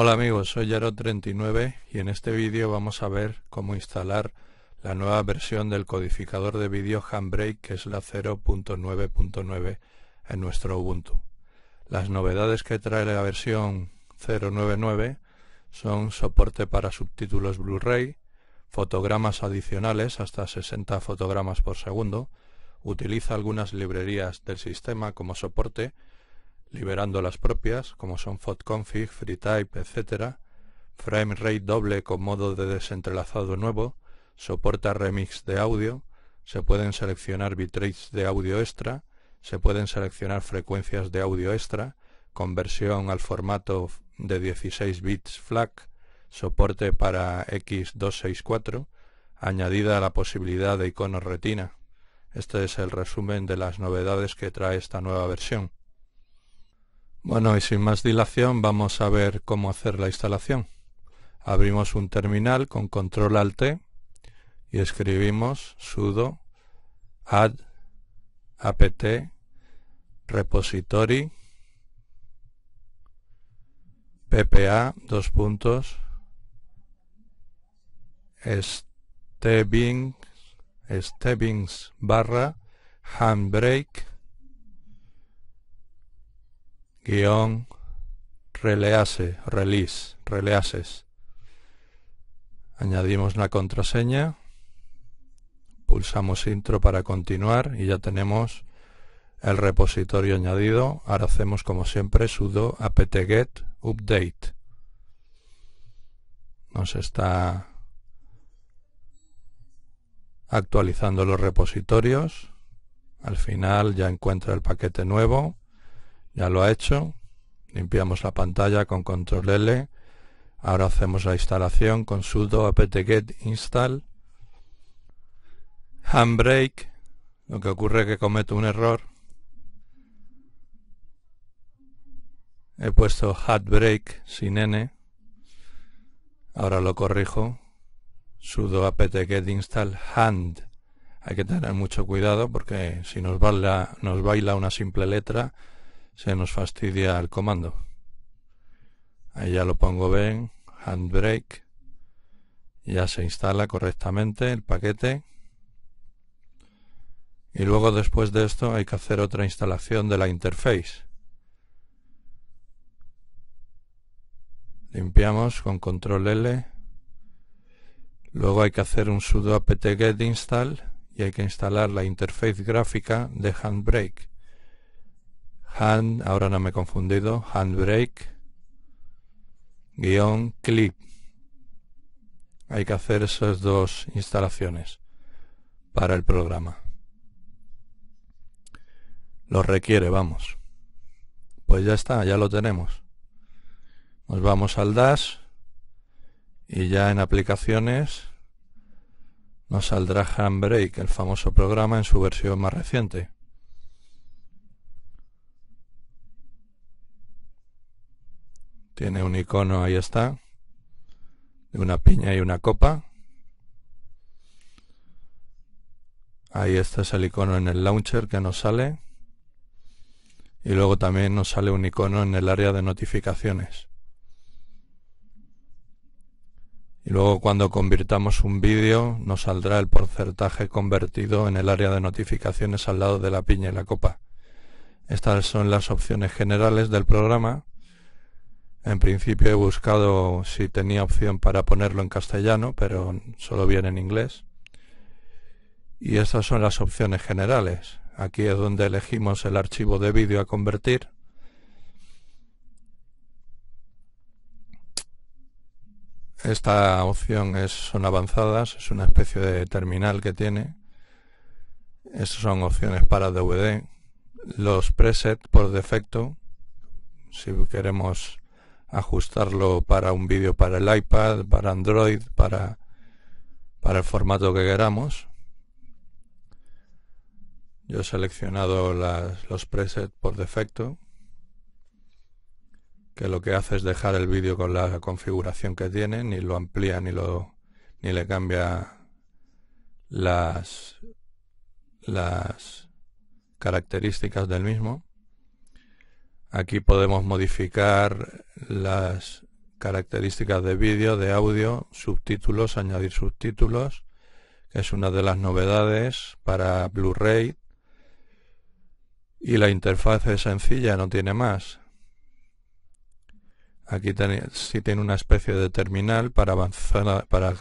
Hola amigos, soy yaro 39 y en este vídeo vamos a ver cómo instalar la nueva versión del codificador de vídeo Handbrake que es la 0.9.9 en nuestro Ubuntu. Las novedades que trae la versión 0.9.9 son soporte para subtítulos Blu-ray, fotogramas adicionales hasta 60 fotogramas por segundo, utiliza algunas librerías del sistema como soporte liberando las propias, como son FotConfig, FreeType, etc. Framerate doble con modo de desentrelazado nuevo, soporta remix de audio, se pueden seleccionar bitrates de audio extra, se pueden seleccionar frecuencias de audio extra, conversión al formato de 16 bits FLAC, soporte para X264, añadida la posibilidad de iconos retina. Este es el resumen de las novedades que trae esta nueva versión. Bueno, y sin más dilación vamos a ver cómo hacer la instalación. Abrimos un terminal con control alt y escribimos sudo add apt repository ppa dos puntos stebings, stebings barra handbrake guión release, release, releases. Añadimos la contraseña, pulsamos intro para continuar y ya tenemos el repositorio añadido. Ahora hacemos como siempre sudo apt-get update. Nos está actualizando los repositorios. Al final ya encuentra el paquete nuevo ya lo ha hecho. Limpiamos la pantalla con control L. Ahora hacemos la instalación con sudo apt-get install. Handbrake. Lo que ocurre es que cometo un error. He puesto handbrake sin n. Ahora lo corrijo. Sudo apt-get install hand. Hay que tener mucho cuidado porque si nos nos baila una simple letra, se nos fastidia el comando. Ahí ya lo pongo bien, handbrake, ya se instala correctamente el paquete. Y luego después de esto hay que hacer otra instalación de la interface. Limpiamos con control L. Luego hay que hacer un sudo apt-get install y hay que instalar la interface gráfica de Handbrake hand, ahora no me he confundido, handbrake, guión, clip. Hay que hacer esas dos instalaciones para el programa. Lo requiere, vamos. Pues ya está, ya lo tenemos. Nos vamos al dash y ya en aplicaciones nos saldrá Handbrake, el famoso programa en su versión más reciente. Tiene un icono, ahí está, de una piña y una copa. Ahí este es el icono en el launcher que nos sale. Y luego también nos sale un icono en el área de notificaciones. Y luego cuando convirtamos un vídeo nos saldrá el porcentaje convertido en el área de notificaciones al lado de la piña y la copa. Estas son las opciones generales del programa en principio he buscado si tenía opción para ponerlo en castellano, pero solo viene en inglés. Y estas son las opciones generales. Aquí es donde elegimos el archivo de vídeo a convertir. Esta opción son avanzadas, es una especie de terminal que tiene. Estas son opciones para DVD. Los presets por defecto, si queremos ajustarlo para un vídeo para el iPad, para Android, para, para el formato que queramos. Yo he seleccionado los presets por defecto, que lo que hace es dejar el vídeo con la configuración que tiene, ni lo amplía ni, lo, ni le cambia las, las características del mismo. Aquí podemos modificar las características de vídeo, de audio, subtítulos, añadir subtítulos, que es una de las novedades para Blu-ray. Y la interfaz es sencilla, no tiene más. Aquí sí tiene una especie de terminal para, para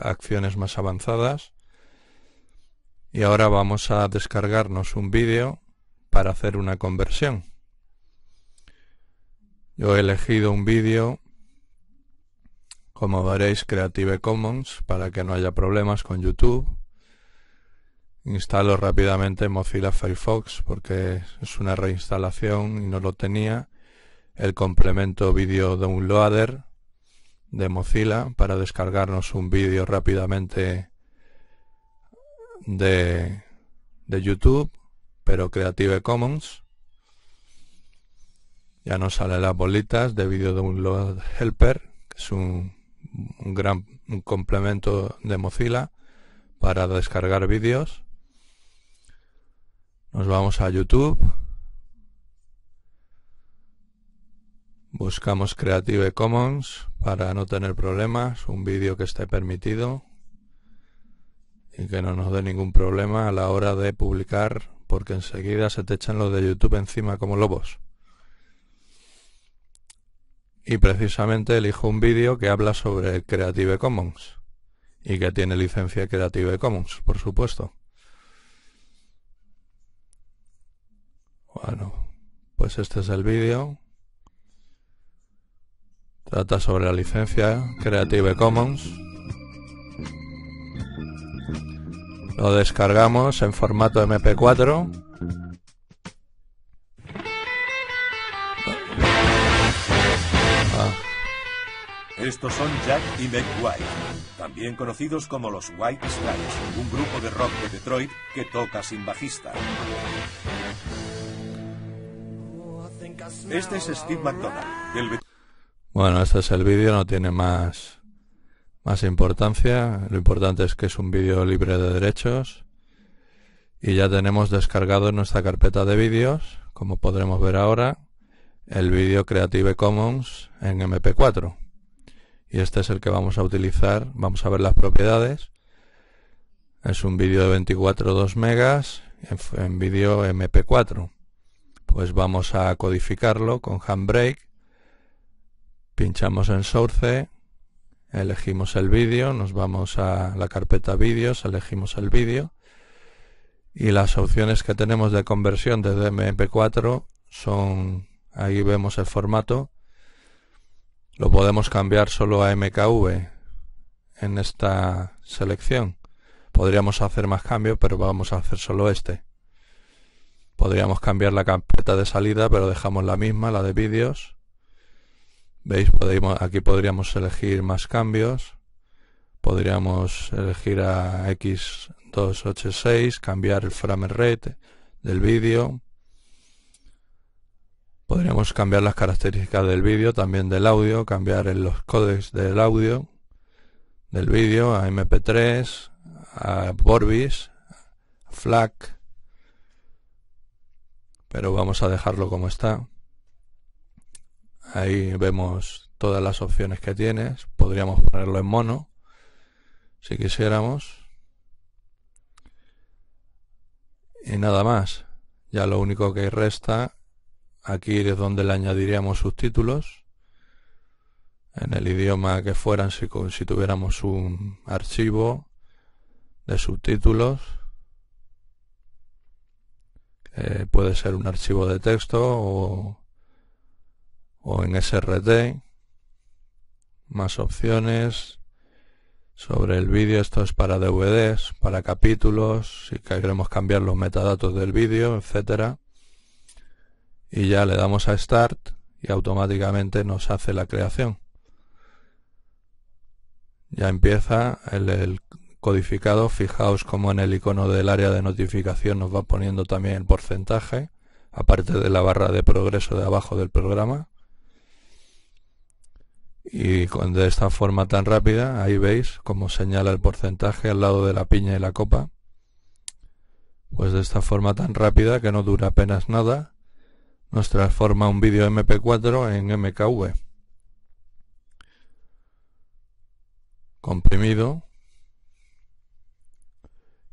acciones más avanzadas. Y ahora vamos a descargarnos un vídeo para hacer una conversión. Yo he elegido un vídeo, como veréis, Creative Commons, para que no haya problemas con YouTube. Instalo rápidamente Mozilla Firefox porque es una reinstalación y no lo tenía. El complemento Video Downloader de Mozilla para descargarnos un vídeo rápidamente de, de YouTube, pero Creative Commons. Ya nos sale las bolitas vídeo de un helper, que es un, gran complemento de Mozilla para descargar vídeos. Nos vamos a YouTube. Buscamos Creative Commons para no tener problemas, un vídeo que esté permitido y que no nos dé ningún problema a la hora de publicar, porque enseguida se te echan los de YouTube encima como lobos y precisamente elijo un vídeo que habla sobre Creative Commons y que tiene licencia Creative Commons, por supuesto. Bueno, pues este es el vídeo. Trata sobre la licencia Creative Commons. Lo descargamos en formato MP4 Estos son Jack y Meg White, también conocidos como los White Stripes, un grupo de rock de Detroit que toca sin bajista. Este es Steve McDonald, Bueno, este es el vídeo, no tiene más, más importancia. Lo importante es que es un vídeo libre de derechos. Y ya tenemos descargado en nuestra carpeta de vídeos, como podremos ver ahora, el vídeo Creative Commons en MP4 y este es el que vamos a utilizar vamos a ver las propiedades es un vídeo de 24 2 megas en, en vídeo mp4 pues vamos a codificarlo con handbrake pinchamos en source elegimos el vídeo nos vamos a la carpeta vídeos elegimos el vídeo y las opciones que tenemos de conversión desde mp4 son ahí vemos el formato lo podemos cambiar solo a MKV en esta selección. Podríamos hacer más cambios, pero vamos a hacer solo este. Podríamos cambiar la carpeta de salida, pero dejamos la misma, la de vídeos. ¿Veis? Podemos, aquí podríamos elegir más cambios. Podríamos elegir a X286, cambiar el frame rate del vídeo, Podríamos cambiar las características del vídeo, también del audio, cambiar los codes del audio, del vídeo a MP3, a Vorbis, a FLAC, pero vamos a dejarlo como está. Ahí vemos todas las opciones que tienes. Podríamos ponerlo en mono si quisiéramos. Y nada más. Ya lo único que resta Aquí es donde le añadiríamos subtítulos en el idioma que fueran si, tuviéramos un archivo de subtítulos. puede ser un archivo de texto o, o en SRT. Más opciones sobre el vídeo. Esto es para DVDs, para capítulos, si queremos cambiar los metadatos del vídeo, etcétera y ya le damos a Start y automáticamente nos hace la creación. Ya empieza el, codificado. Fijaos como en el icono del área de notificación nos va poniendo también el porcentaje, aparte de la barra de progreso de abajo del programa. Y de esta forma tan rápida, ahí veis como señala el porcentaje al lado de la piña y la copa. Pues de esta forma tan rápida que no dura apenas nada, nos transforma un vídeo MP4 en MKV. Comprimido.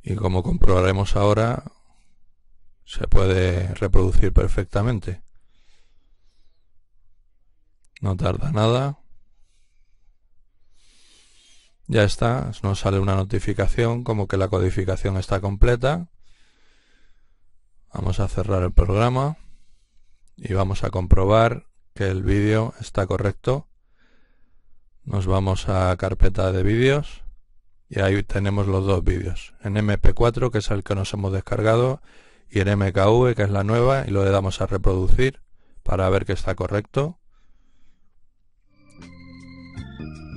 Y como comprobaremos ahora, se puede reproducir perfectamente. No tarda nada. Ya está, nos sale una notificación como que la codificación está completa. Vamos a cerrar el programa y vamos a comprobar que el vídeo está correcto. Nos vamos a carpeta de vídeos y ahí tenemos los dos vídeos. En MP4, que es el que nos hemos descargado, y en MKV, que es la nueva, y lo le damos a reproducir para ver que está correcto.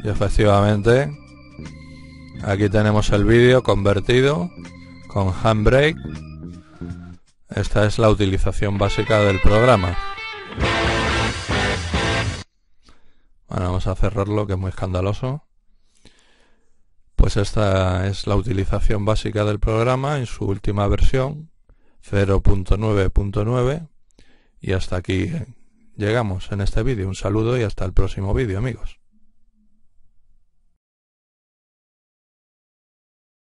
Y efectivamente, aquí tenemos el vídeo convertido con Handbrake esta es la utilización básica del programa. Bueno, vamos a cerrarlo, que es muy escandaloso. Pues esta es la utilización básica del programa en su última versión, 0.9.9. Y hasta aquí llegamos en este vídeo. Un saludo y hasta el próximo vídeo, amigos.